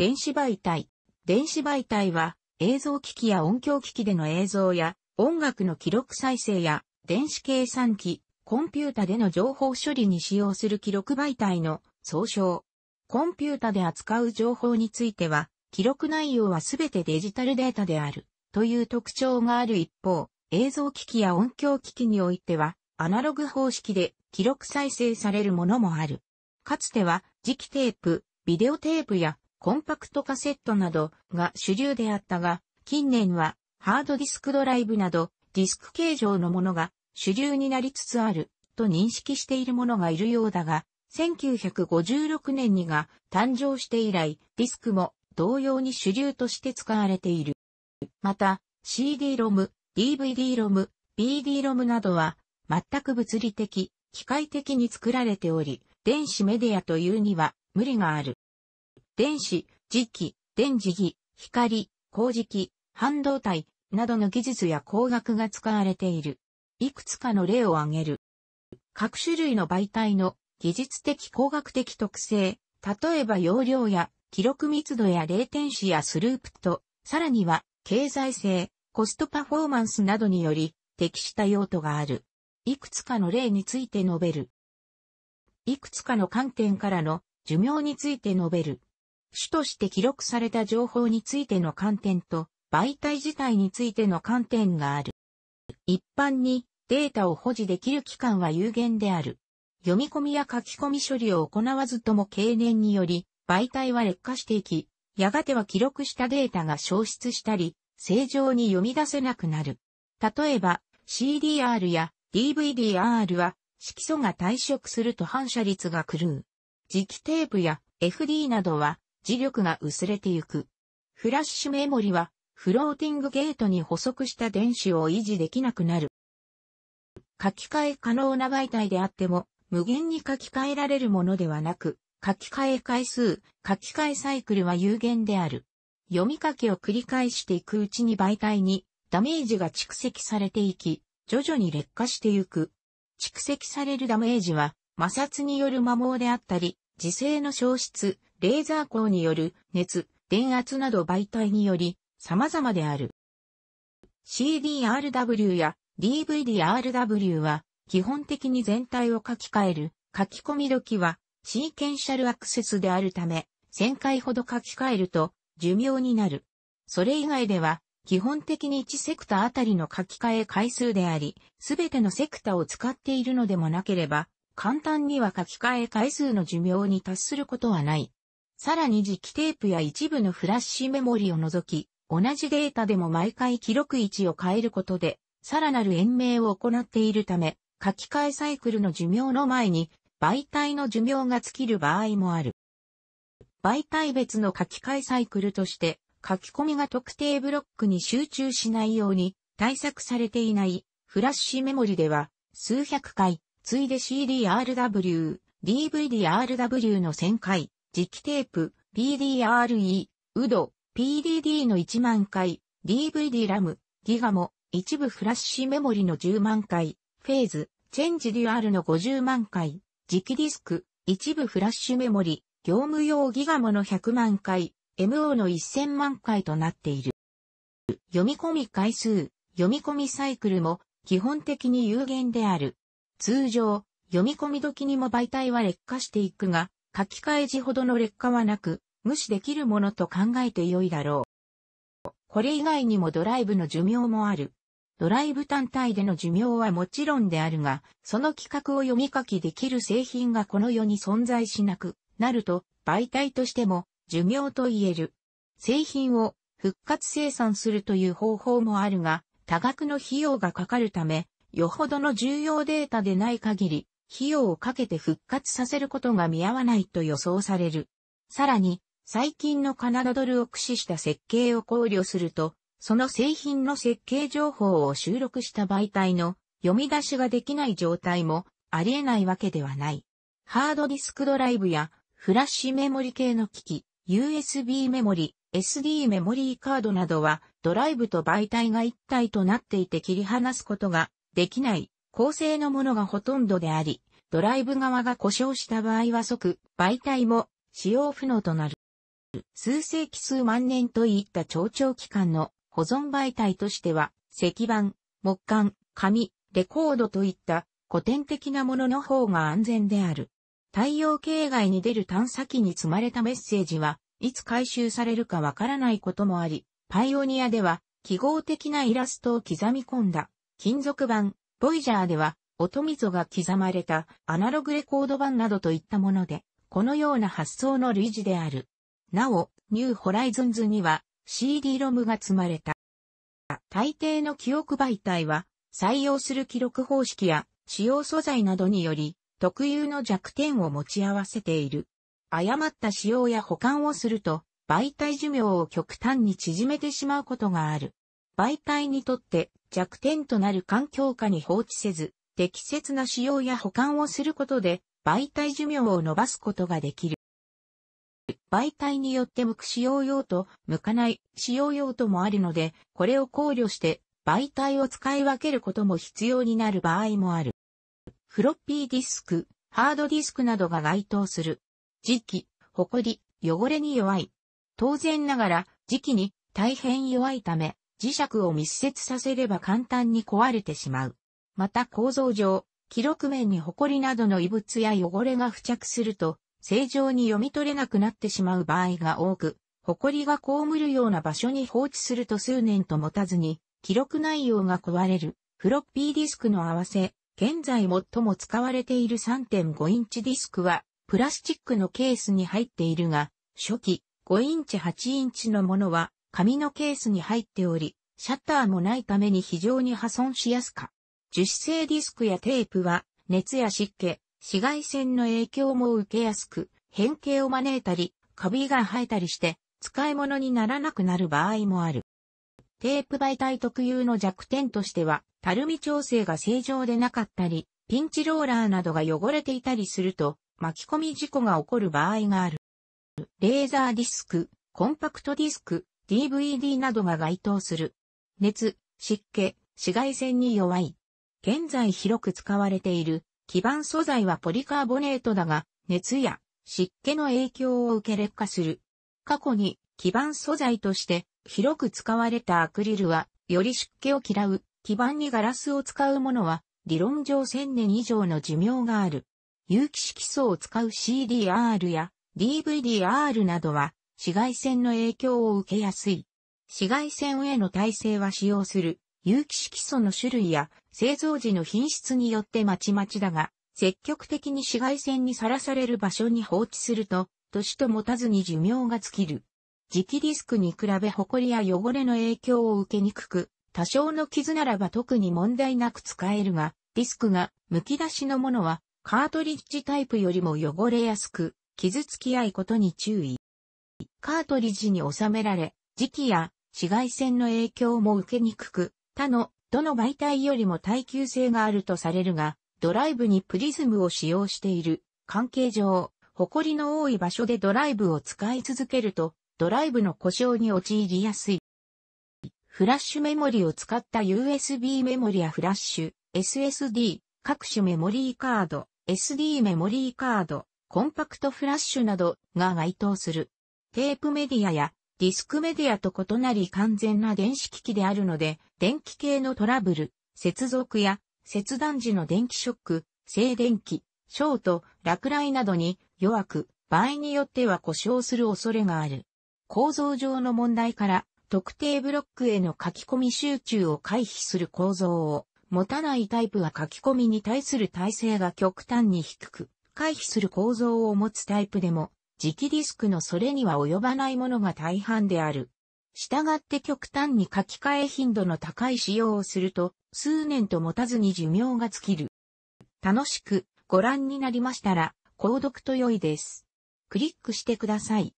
電子媒体。電子媒体は映像機器や音響機器での映像や音楽の記録再生や電子計算機、コンピュータでの情報処理に使用する記録媒体の総称。コンピュータで扱う情報については、記録内容はすべてデジタルデータであるという特徴がある一方、映像機器や音響機器においては、アナログ方式で記録再生されるものもある。かつては、磁気テープ、ビデオテープやコンパクトカセットなどが主流であったが、近年はハードディスクドライブなどディスク形状のものが主流になりつつあると認識しているものがいるようだが、1956年にが誕生して以来、ディスクも同様に主流として使われている。また、CD-ROM、DVD-ROM、BD-ROM などは、全く物理的、機械的に作られており、電子メディアというには無理がある。電子、磁気、電磁気、光、光磁気、半導体などの技術や工学が使われている。いくつかの例を挙げる。各種類の媒体の技術的工学的特性、例えば容量や記録密度や0点子やスループと、さらには経済性、コストパフォーマンスなどにより適した用途がある。いくつかの例について述べる。いくつかの観点からの寿命について述べる。主として記録された情報についての観点と、媒体自体についての観点がある。一般に、データを保持できる期間は有限である。読み込みや書き込み処理を行わずとも経年により、媒体は劣化していき、やがては記録したデータが消失したり、正常に読み出せなくなる。例えば、CDR や DVDR は、色素が退色すると反射率が狂う。磁気テープや FD などは、磁力が薄れてゆく。フラッシュメモリは、フローティングゲートに補足した電子を維持できなくなる。書き換え可能な媒体であっても、無限に書き換えられるものではなく、書き換え回数、書き換えサイクルは有限である。読み書きを繰り返していくうちに媒体にダメージが蓄積されていき、徐々に劣化してゆく。蓄積されるダメージは摩擦による摩耗であったり、磁性の消失、レーザー光による熱、電圧など媒体により様々である。CDRW や DVDRW は基本的に全体を書き換える書き込み時はシーケンシャルアクセスであるため1000回ほど書き換えると寿命になる。それ以外では基本的に1セクタあたりの書き換え回数であり、すべてのセクタを使っているのでもなければ、簡単には書き換え回数の寿命に達することはない。さらに磁気テープや一部のフラッシュメモリを除き、同じデータでも毎回記録位置を変えることで、さらなる延命を行っているため、書き換えサイクルの寿命の前に、媒体の寿命が尽きる場合もある。媒体別の書き換えサイクルとして、書き込みが特定ブロックに集中しないように、対策されていないフラッシュメモリでは、数百回、ついで CDRW、DVDRW の1000回、磁気テープ、PDRE、ウド、PDD の1万回、DVD ラム、ギガモ、一部フラッシュメモリの10万回、フェーズ、チェンジデュアルの50万回、磁気ディスク、一部フラッシュメモリ、業務用ギガモの100万回、MO の1000万回となっている。読み込み回数、読み込みサイクルも基本的に有限である。通常、読み込み時にも媒体は劣化していくが、書き換え時ほどの劣化はなく、無視できるものと考えて良いだろう。これ以外にもドライブの寿命もある。ドライブ単体での寿命はもちろんであるが、その規格を読み書きできる製品がこの世に存在しなくなると、媒体としても寿命と言える。製品を復活生産するという方法もあるが、多額の費用がかかるため、よほどの重要データでない限り、費用をかけて復活させることが見合わないと予想される。さらに、最近のカナダドルを駆使した設計を考慮すると、その製品の設計情報を収録した媒体の読み出しができない状態もありえないわけではない。ハードディスクドライブやフラッシュメモリ系の機器、USB メモリ、SD メモリーカードなどはドライブと媒体が一体となっていて切り離すことができない構成のものがほとんどであり、ドライブ側が故障した場合は即、媒体も使用不能となる。数世紀数万年といった長長期間の保存媒体としては、石板、木管、紙、レコードといった古典的なものの方が安全である。太陽系外に出る探査機に積まれたメッセージは、いつ回収されるかわからないこともあり、パイオニアでは記号的なイラストを刻み込んだ金属板、ボイジャーでは、音溝が刻まれたアナログレコード版などといったもので、このような発想の類似である。なお、ニューホライズンズには CD ロムが積まれた。大抵の記憶媒体は採用する記録方式や使用素材などにより特有の弱点を持ち合わせている。誤った使用や保管をすると媒体寿命を極端に縮めてしまうことがある。媒体にとって弱点となる環境下に放置せず、適切な使用や保管をすることで媒体寿命を伸ばすことができる。媒体によって向く使用用途、向かない使用用途もあるので、これを考慮して媒体を使い分けることも必要になる場合もある。フロッピーディスク、ハードディスクなどが該当する。時期、ホコリ、汚れに弱い。当然ながら、時期に大変弱いため、磁石を密接させれば簡単に壊れてしまう。また構造上、記録面にホコリなどの異物や汚れが付着すると、正常に読み取れなくなってしまう場合が多く、ホコリが被るような場所に放置すると数年と持たずに、記録内容が壊れる、フロッピーディスクの合わせ、現在最も使われている3.5インチディスクは、プラスチックのケースに入っているが、初期5インチ8インチのものは、紙のケースに入っており、シャッターもないために非常に破損しやすか。樹脂製ディスクやテープは、熱や湿気、紫外線の影響も受けやすく、変形を招いたり、カビが生えたりして、使い物にならなくなる場合もある。テープ媒体特有の弱点としては、たるみ調整が正常でなかったり、ピンチローラーなどが汚れていたりすると、巻き込み事故が起こる場合がある。レーザーディスク、コンパクトディスク、DVD などが該当する。熱、湿気、紫外線に弱い。現在広く使われている基板素材はポリカーボネートだが、熱や湿気の影響を受け劣化する。過去に基板素材として広く使われたアクリルは、より湿気を嫌う基板にガラスを使うものは、理論上1000年以上の寿命がある。有機色素を使う CDR や DVDR などは紫外線の影響を受けやすい。紫外線への耐性は使用する有機色素の種類や製造時の品質によってまちまちだが、積極的に紫外線にさらされる場所に放置すると、年と持たずに寿命が尽きる。磁気ディスクに比べ埃や汚れの影響を受けにくく、多少の傷ならば特に問題なく使えるが、ディスクが剥き出しのものはカートリッジタイプよりも汚れやすく、傷つき合いことに注意。カートリッジに収められ、磁気や紫外線の影響も受けにくく、他のどの媒体よりも耐久性があるとされるが、ドライブにプリズムを使用している関係上、埃の多い場所でドライブを使い続けると、ドライブの故障に陥りやすい。フラッシュメモリを使った USB メモリやフラッシュ、SSD、各種メモリーカード、SD メモリーカード、コンパクトフラッシュなどが該当する。テープメディアやディスクメディアと異なり完全な電子機器であるので、電気系のトラブル、接続や切断時の電気ショック、静電気、ショート、落雷などに弱く、場合によっては故障する恐れがある。構造上の問題から、特定ブロックへの書き込み集中を回避する構造を持たないタイプは書き込みに対する耐性が極端に低く、回避する構造を持つタイプでも磁気ディスクのそれには及ばないものが大半である。したがって極端に書き換え頻度の高い使用をすると、数年と持たずに寿命が尽きる。楽しくご覧になりましたら、購読と良いです。クリックしてください。